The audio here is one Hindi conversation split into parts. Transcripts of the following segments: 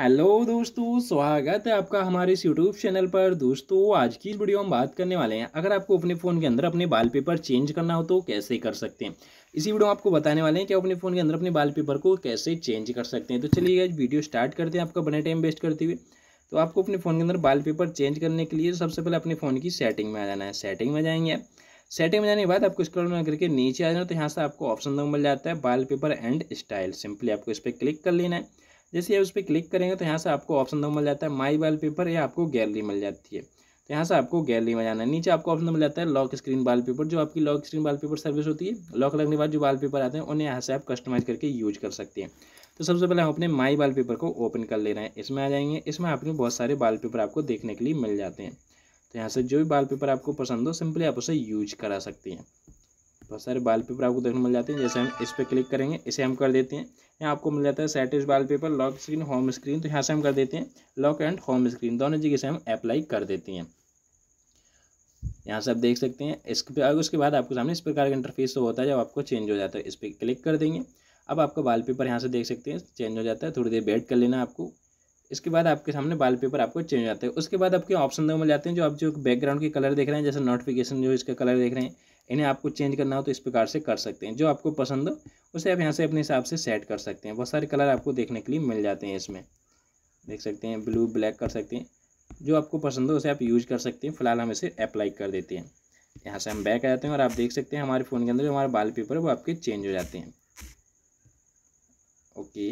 हेलो दोस्तों स्वागत है आपका हमारे इस यूट्यूब चैनल पर दोस्तों आज की इस वीडियो हम बात करने वाले हैं अगर आपको अपने फ़ोन के अंदर अपने बाल पेपर चेंज करना हो तो कैसे कर सकते हैं इसी वीडियो में आपको बताने वाले हैं कि आप अपने फ़ोन के अंदर अपने बाल पेपर को कैसे चेंज कर सकते हैं तो चलिए आज वीडियो स्टार्ट करते हैं आपका बने टाइम वेस्ट करते हुए तो आपको अपने फ़ोन के अंदर बाल पेपर चेंज करने के लिए सबसे पहले अपने फ़ोन की सेटिंग में आ जाना है सेटिंग में जाएंगे सेटिंग में जाने के बाद आपको स्क्रॉल में करके नीचे आ जाना तो यहाँ से आपको ऑप्शन मिल जाता है बाल पेपर एंड स्टाइल सिंपली आपको इस पर क्लिक कर लेना है जैसे आप उस पर क्लिक करेंगे तो यहाँ से आपको ऑप्शन नंबर मिल जाता है माई वाल पेपर या आपको गैलरी मिल जाती है तो यहाँ से आपको गैलरी में जाना है नीचे आपको ऑप्शन मिल जाता है लॉक स्क्रीन वाल पेपर जो आपकी lock screen wallpaper service होती है लॉक लगने के बाद जो वाल पेपर आते हैं उन्हें यहाँ से आप कस्टमाइज करके यूज कर सकते हैं तो सबसे पहले हम अपने माई वाल पेपर को ओपन कर ले रहे हैं इसमें आ जाएंगे इसमें आपके बहुत सारे वाल पेपर आपको देखने के लिए मिल जाते हैं तो यहाँ से जो भी वाल पेपर आपको पसंद हो सिंपली आप उसे यूज करा सकते हैं बहुत सारे बाल पेपर आपको देखने मिल जाते हैं जैसे हम इस पर क्लिक करेंगे इसे हम कर देते हैं यहाँ आपको मिल जाता है सेटिस wallpaper lock screen home screen तो यहाँ से हम कर देते हैं लॉक एंड होम स्क्रीन दोनों जगह से हम अप्लाई कर देते हैं यहाँ से आप देख सकते हैं इसके पर उसके बाद आपके सामने इस प्रकार का इंटरफेस तो होता है जब आपको चेंज हो जाता है इस पर क्लिक कर देंगे अब आपका वाल पेपर यहाँ से देख सकते हैं चेंज हो जाता है थोड़ी देर वेट कर लेना आपको इसके बाद आपके सामने वाल पेपर आपको चेंज हो जाता है उसके बाद आपके ऑप्शन दो मिल जाते हैं जो आप जो बैकग्राउंड के कलर देख रहे हैं जैसे नोटिफिकेशन जो इसका कलर देख रहे हैं इन्हें आपको चेंज करना हो तो इस प्रकार से कर सकते हैं जो आपको पसंद हो उसे आप यहाँ से अपने हिसाब से सेट कर सकते हैं बहुत सारे कलर आपको देखने के लिए मिल जाते हैं इसमें देख सकते हैं ब्लू ब्लैक कर सकते हैं जो आपको पसंद हो उसे आप यूज कर सकते हैं फिलहाल हम इसे अप्लाई कर देते हैं यहाँ से हम बैक आ जाते हैं और आप देख सकते हैं हमारे फ़ोन के अंदर जो हमारे वाल पेपर है वो आपके चेंज हो जाते हैं ओके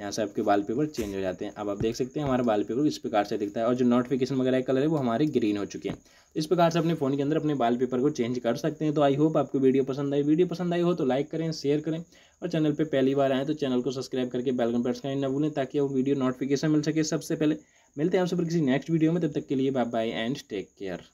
यहाँ से आपके पेपर चेंज हो जाते हैं अब आप देख सकते हैं हमारा पेपर इस प्रकार से दिखता है और जो नोटिफिकेशन वगैरह का कलर है वो हमारे ग्रीन हो चुके हैं इस प्रकार से अपने फ़ोन के अंदर अपने पेपर को चेंज कर सकते हैं तो आई होप आपको वीडियो पसंद आई वीडियो पसंद आई हो तो लाइक करें शेयर करें और चैनल पर पहली बार आएँ तो चैनल को सब्सक्राइब करके बैलकन प्रेस करें न भूलें ताकि वो वीडियो नोटिफिकेशन मिल सके सबसे पहले मिलते हैं आप सब किसी नेक्स्ट वीडियो में तब तक के लिए bye bye and take care